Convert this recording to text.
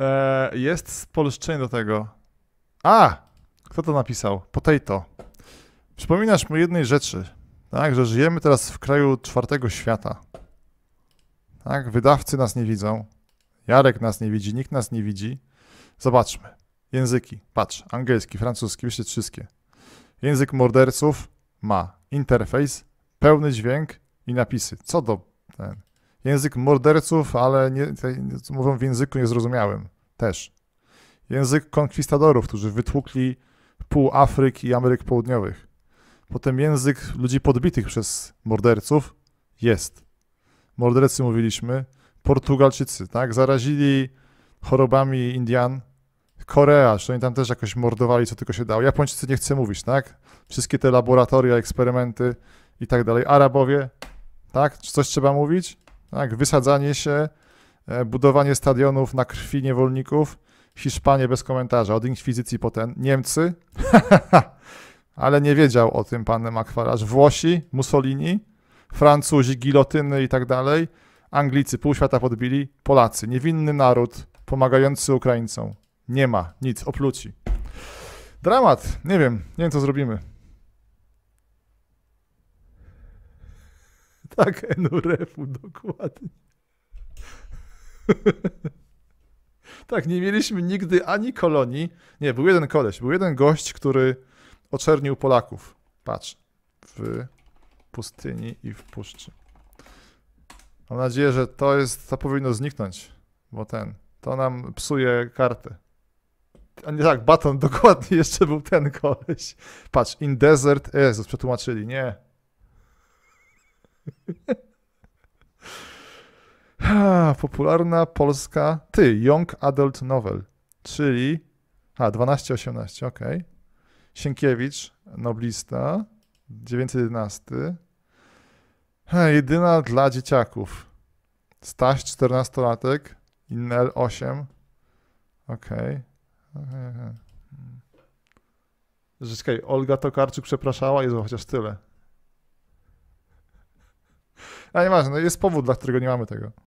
E, jest spolszczenie do tego. A! Kto to napisał? Potato. Przypominasz mu jednej rzeczy, tak, że żyjemy teraz w kraju czwartego świata. Tak, wydawcy nas nie widzą, Jarek nas nie widzi, nikt nas nie widzi. Zobaczmy. Języki, patrz, angielski, francuski, wyślij wszystkie. Język morderców ma interfejs, pełny dźwięk i napisy. Co do ten. Język morderców, ale nie, mówią w języku niezrozumiałym też. Język konkwistadorów, którzy wytłukli pół Afryki i Ameryk Południowych. Potem język ludzi podbitych przez morderców jest. Mordercy mówiliśmy, Portugalczycy, tak? Zarazili chorobami Indian. Korea, że oni tam też jakoś mordowali, co tylko się dało. Japończycy nie chcę mówić, tak? Wszystkie te laboratoria, eksperymenty i tak dalej. Arabowie, tak? Czy coś trzeba mówić? Tak? Wysadzanie się, e, budowanie stadionów na krwi niewolników, Hiszpanie bez komentarza, od inkwizycji potem Niemcy, ale nie wiedział o tym pan Makwalarz, Włosi, Mussolini, Francuzi, gilotyny i tak dalej, Anglicy pół świata podbili, Polacy, niewinny naród pomagający Ukraińcom. Nie ma, nic, opluci. Dramat, nie wiem, nie wiem co zrobimy. Tak, Enurefu dokładnie. tak, nie mieliśmy nigdy ani kolonii. Nie, był jeden koleś, był jeden gość, który oczernił Polaków. Patrz, w pustyni i w puszczy. Mam nadzieję, że to jest, to powinno zniknąć, bo ten, to nam psuje kartę. A nie tak, Baton, dokładnie jeszcze był ten koleś. Patrz, in desert, Jezus, przetłumaczyli, nie. Ha, popularna polska, ty, Young Adult Novel, czyli, a, 12-18, ok. Sienkiewicz, Noblista, 911. Ha, jedyna dla dzieciaków. Staś, 14-latek, Innel, 8. Ok. Rzeczekaj, Olga Tokarczyk przepraszała, Jezu, chociaż tyle. A nieważne, jest powód, dla którego nie mamy tego.